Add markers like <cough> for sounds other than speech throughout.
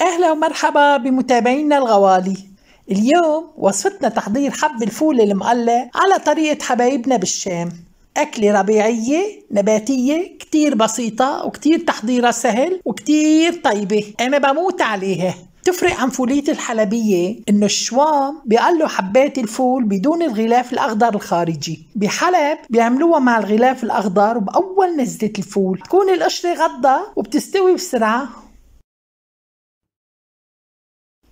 أهلا ومرحبا بمتابعينا الغوالي اليوم وصفتنا تحضير حب الفول المقلى على طريقة حبايبنا بالشام أكلة ربيعية نباتية كتير بسيطة وكتير تحضيرها سهل وكتير طيبة أنا بموت عليها تفرق عن فولية الحلبية إنه الشوام بيقلوا حبات الفول بدون الغلاف الأخضر الخارجي بحلب بيعملوها مع الغلاف الأخضر وبأول نزلة الفول تكون القشرة غضة وبتستوي بسرعة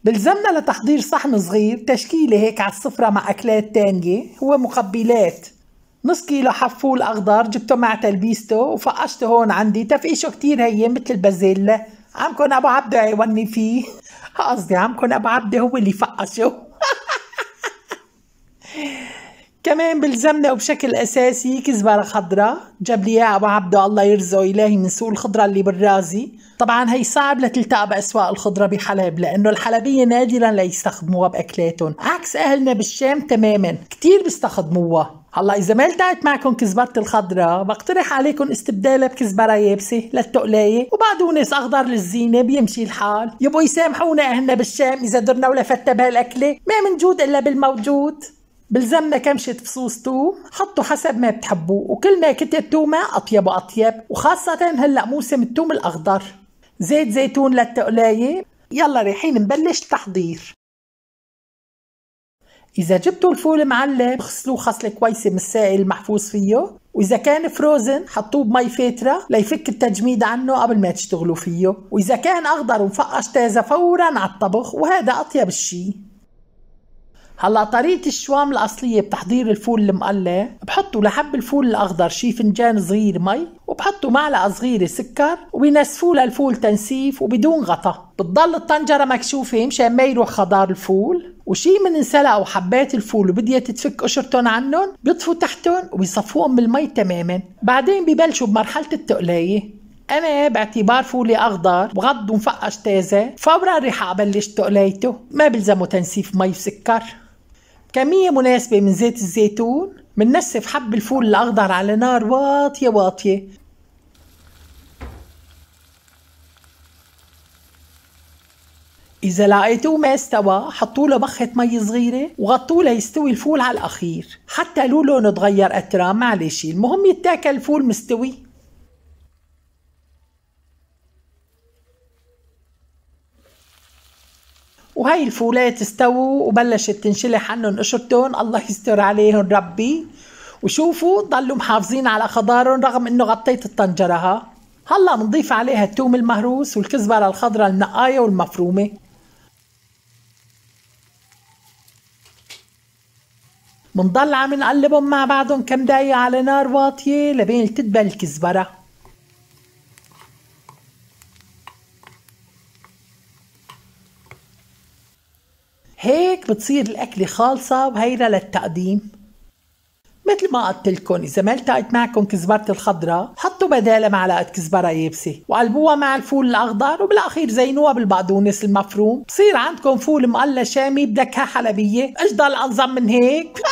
بلزمنا لتحضير صحن صغير تشكيلة هيك على السفرة مع أكلات تانية هو مقبلات نص كيلو حفول أخضر جبته مع تلبيسته وفقشته هون عندي تفقيشه كتير هين مثل البازيلا عمكن أبو عبده عيوني فيه <laughs> قصدي عمكن أبو عبده هو اللي فقشه كمان بلزمنا وبشكل اساسي كزبره خضراء جاب لي اياها ابو عبده الله يرزقه الهي من سوق الخضره اللي بالرازي طبعا هي صعب لتلتقى باسواق الخضره بحلب لانه الحلبيه نادرا ليستخدموها باكلاتهم عكس اهلنا بالشام تماما كثير بيستخدموها هلا اذا ما التقت معكم كزبره الخضراء بقترح عليكم استبدالها بكزبره يابسه للتقلايه وبعدونس اخضر للزينه بيمشي الحال يبقوا يسامحونا اهلنا بالشام اذا درنا ولفتنا بهالاكله ما منجود الا بالموجود ما كمشة فصوص توم حطوا حسب ما بتحبوه وكل ما كتب تومة أطيب وأطيب وخاصة هلأ موسم التوم الأخضر زيت زيتون للتقلاية يلا رايحين نبلش التحضير إذا جبتوا الفول معلب غسلوه خصلة كويسة من السائل المحفوظ فيه وإذا كان فروزن حطوه بمي فاترة ليفك التجميد عنه قبل ما تشتغلوا فيه وإذا كان أخضر ومفقش تازة فورا على الطبخ وهذا أطيب الشي هلا طريقه الشوام الاصليه بتحضير الفول المقلى بحطوا لحب الفول الاخضر شي فنجان صغير مي وبحطوا معلقه صغيره سكر وبينسفوه للفول تنسيف وبدون غطا بتضل الطنجره مكشوفه مشان ما يروح خضار الفول وشي من انسلق او حبات الفول وبديت تفك قشرتهم عنهم بيطفوا تحتهم وبيصفوهم بالمي تماما بعدين ببلشوا بمرحله التقلايه انا باعتبار فولي اخضر بغض ومفقش تازه فورا رح ابلش تقليته ما بلزمه تنسيف مي وسكر كمية مناسبة من زيت الزيتون مننسف حب الفول الأخضر على نار واطية واطية إذا لقيتوه ما استوى حطوا له بخة مي صغيرة له ليستوي الفول على الأخير حتى لو لونه تغير أترام معلش المهم يتاكل الفول مستوي وهي الفولات استووا وبلشت تنشلح عنهم قشرتهم الله يستر عليهم ربي وشوفوا ضلوا محافظين على خضارهم رغم انه غطيت الطنجره ها هلا بنضيف عليها التوم المهروس والكزبره الخضراء النقايه والمفرومه منضل عم نقلبهم مع بعضهم كم دقيقة على نار واطية لبين تدبل الكزبرة هيك بتصير الأكلة خالصة وهيدا للتقديم مثل ما قلت لكم إذا ما التقت معكم كزبرة الخضراء حطوا بدالها معلقة كزبرة يابسة وقلبوها مع الفول الأخضر وبالأخير زينوها بالبقدونس المفروم بصير عندكم فول مقلى شامي بدكها حلبية ايش ضل أنظم من هيك <laughs>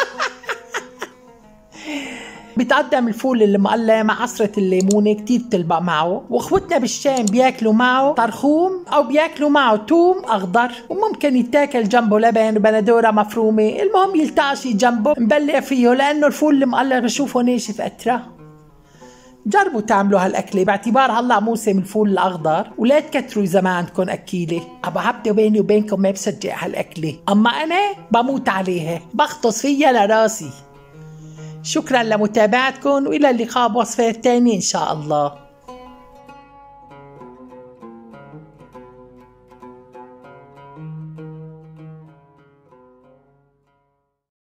بيتقدم الفول المقلى مع عصرة الليمونة كتير بتلبق معه واخوتنا بالشام بياكلوا معه طرخوم او بياكلوا معه توم اخضر وممكن يتاكل جنبه لبن وبندورة مفرومة المهم يلتعشي جنبه مبلع فيه لانه الفول المقلى بشوفه ناشف اترى جربوا تعملوا هالأكلة باعتبار هلا موسم الفول الأخضر ولا تكتروا إذا ما عندكم أكيلة أبا عبدة بيني وبينكم ما بصدق هالأكلة أما أنا بموت عليها بختص فيها لراسي شكرا لمتابعتكم والى اللقاء بوصفة تانية ان شاء الله